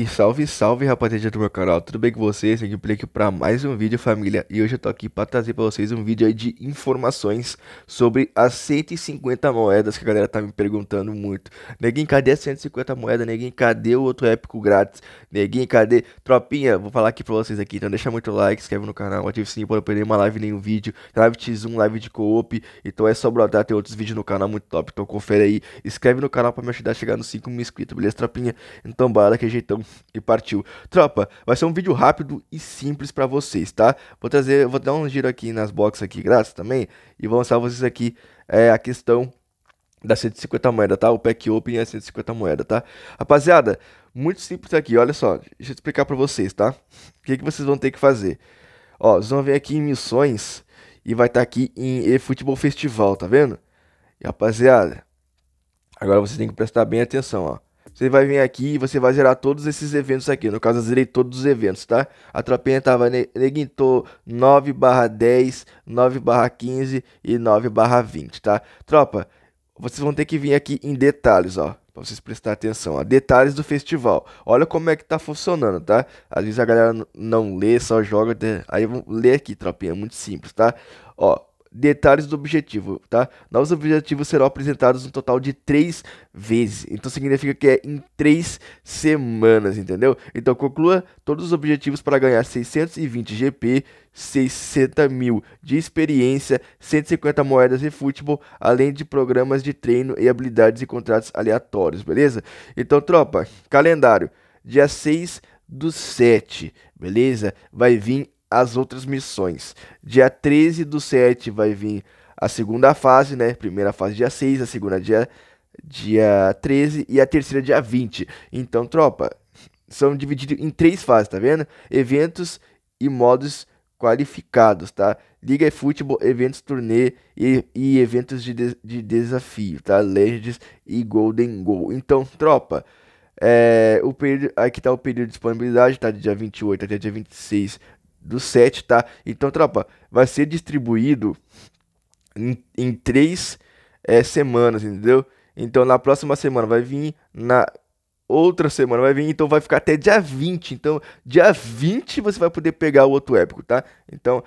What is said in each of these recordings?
E salve, salve rapaziada do meu canal, tudo bem com vocês? Aqui Play é aqui pra mais um vídeo família E hoje eu tô aqui pra trazer pra vocês um vídeo de informações sobre as 150 moedas que a galera tá me perguntando muito Neguinho, cadê as 150 moedas? Neguinho, cadê o outro épico grátis? Neguinho, cadê? Tropinha, vou falar aqui pra vocês aqui, então deixa muito like, inscreve no canal, ativa o sininho pra não perder uma live, nenhum vídeo Live x live de co-op, então é só brotar, tem outros vídeos no canal muito top Então confere aí, inscreve no canal pra me ajudar a chegar nos 5 mil inscritos, beleza tropinha? Então bora que ajeitamos e partiu. Tropa, vai ser um vídeo rápido e simples para vocês, tá? Vou trazer, vou dar um giro aqui nas boxes aqui grátis também e vou mostrar vocês aqui é, a questão da 150 moeda, tá? O pack open é 150 moeda, tá? Rapaziada, muito simples aqui, olha só, deixa eu explicar para vocês, tá? O que, que vocês vão ter que fazer? Ó, vocês vão vir aqui em missões e vai estar tá aqui em e futebol festival, tá vendo? E rapaziada, agora vocês têm que prestar bem atenção, ó. Você vai vir aqui e você vai zerar todos esses eventos aqui. No caso, eu zerei todos os eventos, tá? A tropinha tava Neguintou 9 barra 10, 9 barra 15 e 9 barra 20, tá? Tropa, vocês vão ter que vir aqui em detalhes, ó. Pra vocês prestar atenção, ó. Detalhes do festival. Olha como é que tá funcionando, tá? Às vezes a galera não lê, só joga. Aí vou ler aqui, tropinha. É muito simples, tá? Ó, detalhes do objetivo, tá? Novos objetivos serão apresentados um total de três vezes. Então significa que é em três semanas, entendeu? Então conclua todos os objetivos para ganhar 620 GP, 60 mil de experiência, 150 moedas de futebol, além de programas de treino e habilidades e contratos aleatórios, beleza? Então, tropa, calendário. Dia 6 do 7, beleza? Vai vir as outras missões. Dia 13 do 7 vai vir a segunda fase, né? Primeira fase dia 6, a segunda dia, dia 13 e a terceira dia 20. Então, tropa, são divididos em três fases, tá vendo? Eventos e modos qualificados, tá? Liga e futebol, eventos turnê e, e eventos de, de, de, desafio, tá? Legends e Golden Goal. Então, tropa, é, o período, aqui tá o período de disponibilidade, tá? De dia 28 até dia 26 do set, tá? Então, tropa, vai ser distribuído em, em três é, semanas, entendeu? Então, na próxima semana vai vir, na outra semana vai vir, então vai ficar até dia 20. Então, dia 20 você vai poder pegar o outro épico, tá? Então,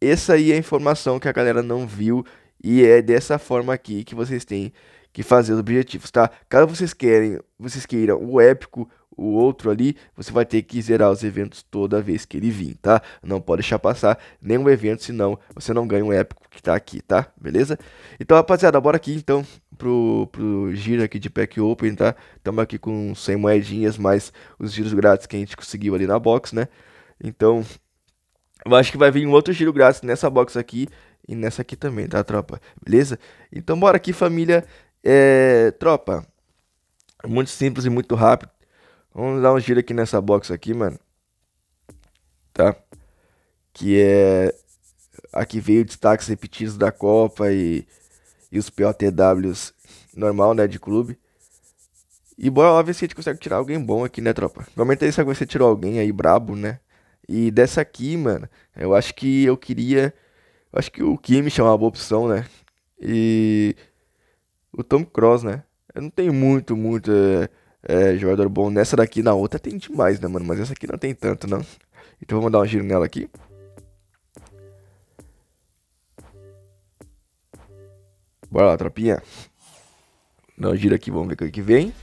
essa aí é a informação que a galera não viu e é dessa forma aqui que vocês têm que fazer os objetivos, tá? Caso vocês querem, vocês queiram o épico, o outro ali, você vai ter que zerar os eventos toda vez que ele vir, tá? Não pode deixar passar nenhum evento, senão você não ganha um épico que tá aqui, tá? Beleza? Então, rapaziada, bora aqui então pro, pro giro aqui de Pack Open, tá? Estamos aqui com 100 moedinhas, mais os giros grátis que a gente conseguiu ali na box, né? Então, eu acho que vai vir um outro giro grátis nessa box aqui e nessa aqui também, tá, tropa? Beleza? Então, bora aqui, família. É, tropa, muito simples e muito rápido. Vamos dar um giro aqui nessa box aqui, mano. Tá? Que é... Aqui veio destaques repetidos da Copa e, e os POTWs normal, né, de clube. E bora lá ver se a gente consegue tirar alguém bom aqui, né, tropa? Comenta aí se você tirou alguém aí brabo, né? E dessa aqui, mano, eu acho que eu queria... Eu acho que o Kim é uma boa opção, né? E o Tom Cross, né? Eu não tenho muito, muito é, é, jogador bom nessa daqui, na outra tem demais, né, mano? Mas essa aqui não tem tanto, não. Então vamos dar um giro nela aqui. Bora lá, tropinha. Dá um giro aqui, vamos ver o que vem.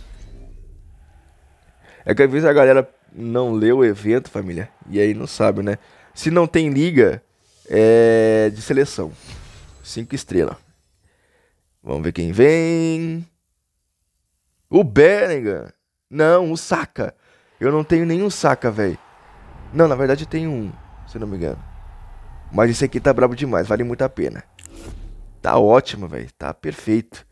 É que às vezes a galera não lê o evento, família. E aí não sabe, né? Se não tem liga, é de seleção. cinco estrelas. Vamos ver quem vem. O Bellingham. Não, o Saka. Eu não tenho nenhum Saka, velho. Não, na verdade eu tenho um, se não me engano. Mas esse aqui tá brabo demais, vale muito a pena. Tá ótimo, velho. Tá perfeito.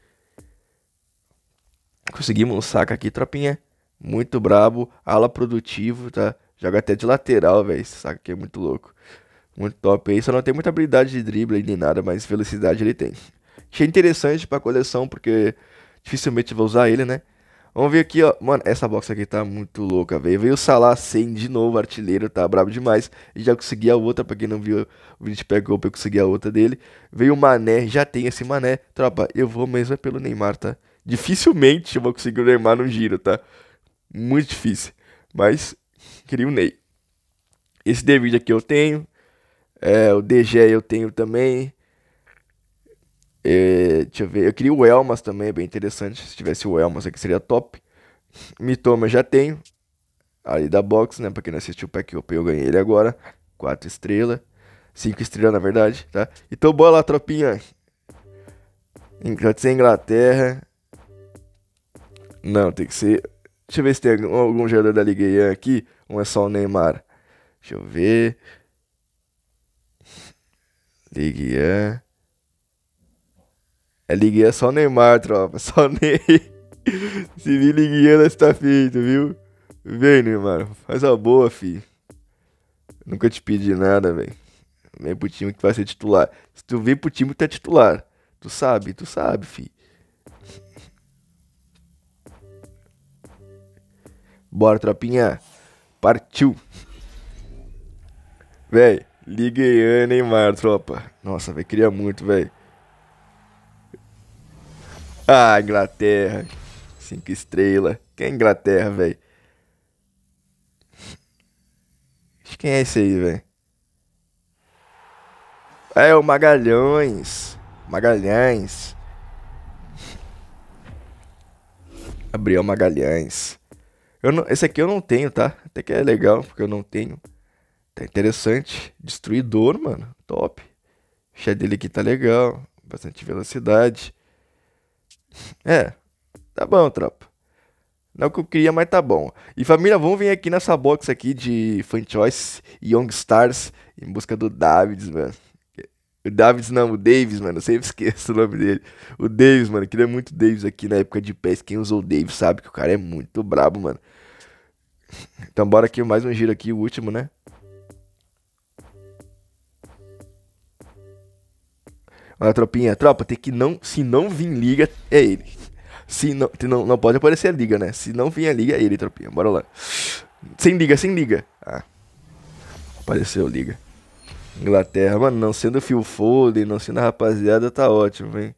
Conseguimos um Saka aqui, tropinha. Muito brabo. Ala produtivo, tá? Joga até de lateral, velho. Esse Saka aqui é muito louco. Muito top aí. Só não tem muita habilidade de drible nem nada, mas velocidade ele tem. Achei interessante pra coleção, porque dificilmente vou usar ele, né? Vamos ver aqui, ó. Mano, essa box aqui tá muito louca, velho. Veio o Salah 100 de novo, artilheiro, tá brabo demais. E já consegui a outra, pra quem não viu o vídeo pegou, eu consegui a outra dele. Veio o Mané, já tem esse Mané. Tropa, eu vou mesmo é pelo Neymar, tá? Dificilmente eu vou conseguir o Neymar no giro, tá? Muito difícil. Mas, queria o Ney. Esse David aqui eu tenho. É, o DG eu tenho também. É, deixa eu ver. Eu queria o Elmas também, é bem interessante. Se tivesse o Elmas aqui seria top. Mitoma já tenho. Ali da box, né? Pra quem não assistiu o Pack Up, eu ganhei ele agora. 4 estrelas. 5 estrelas, na verdade, tá? Então bora lá, tropinha. Pode ser Inglaterra. Não, tem que ser. Deixa eu ver se tem algum, algum jogador da Liga Ian aqui. Ou é só o Neymar? Deixa eu ver. Liga Ian. É ligueira só Neymar, tropa. Só Ney. Se vir ligueira, está feito, viu? Vem, Neymar. Faz a boa, fi. Nunca te pedi nada, velho. Vem pro time que vai ser titular. Se tu vem pro time que tá titular. Tu sabe, tu sabe, fi. Bora, tropinha. Partiu. Véi, liguei Neymar, tropa. Nossa, velho, queria muito, velho ah, Inglaterra. Cinco estrelas. Quem é Inglaterra, velho? Quem é esse aí, velho? É o Magalhães. Magalhães. Gabriel Magalhães. Eu não, esse aqui eu não tenho, tá? Até que é legal, porque eu não tenho. Tá interessante. Destruidor, mano. Top. O dele aqui tá legal. Bastante velocidade. É, tá bom, tropa. Não é o que eu queria, mas tá bom. E família, vamos vir aqui nessa box aqui de Fan Choice e Young Stars em busca do Davids, mano. O Davids não, o Davis, mano. Eu sempre esqueço o nome dele. O Davis, mano. Eu queria é muito o Davis aqui na época de PES. Quem usou o Davis sabe que o cara é muito brabo, mano. Então bora aqui mais um giro aqui, o último, né? Olha, tropinha, tropa, tem que não. Se não vir liga, é ele. Se não, não, não pode aparecer a liga, né? Se não vir a liga, é ele, tropinha. Bora lá. Sem liga, sem liga. Ah. Apareceu liga. Inglaterra, mano, não sendo Phil Foden, não sendo a rapaziada, tá ótimo, hein?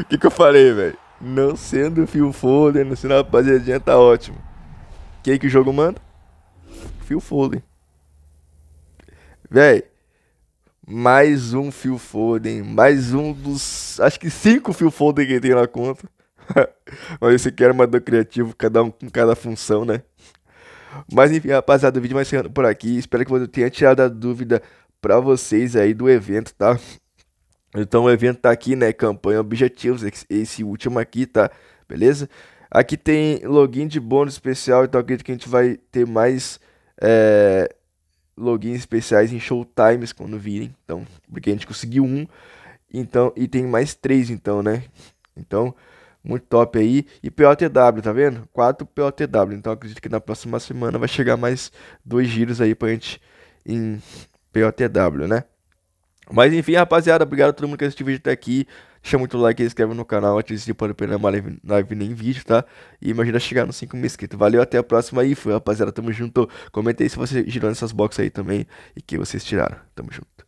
O que, que eu falei, velho? Não sendo Phil Foden, não sendo a rapaziadinha, tá ótimo. Quem que o jogo manda? Phil Foden. Véi, mais um fio Foden, mais um dos, acho que cinco fio Foden que tem na conta. Mas esse aqui é armador criativo, cada um com cada função, né? Mas enfim, rapaziada, o vídeo vai encerrando por aqui. Espero que você tenha tirado a dúvida pra vocês aí do evento, tá? Então o evento tá aqui, né? Campanha Objetivos, esse último aqui, tá? Beleza? Aqui tem login de bônus especial, então acredito que a gente vai ter mais... É logins especiais em showtimes quando virem. Então, porque a gente conseguiu um, então e tem mais três então, né? Então, muito top aí. E POTW, tá vendo? 4 POTW. Então acredito que na próxima semana vai chegar mais dois giros aí pra gente em POTW, né? Mas enfim, rapaziada, obrigado a todo mundo que assistiu o vídeo até aqui. Deixa muito like, se inscreve no canal, ative o sininho para não perder live nem vídeo, tá? E imagina chegar nos 5 mil inscritos. Valeu, até a próxima aí, foi rapaziada, tamo junto. Comenta aí se você girou nessas boxes aí também e que vocês tiraram. Tamo junto.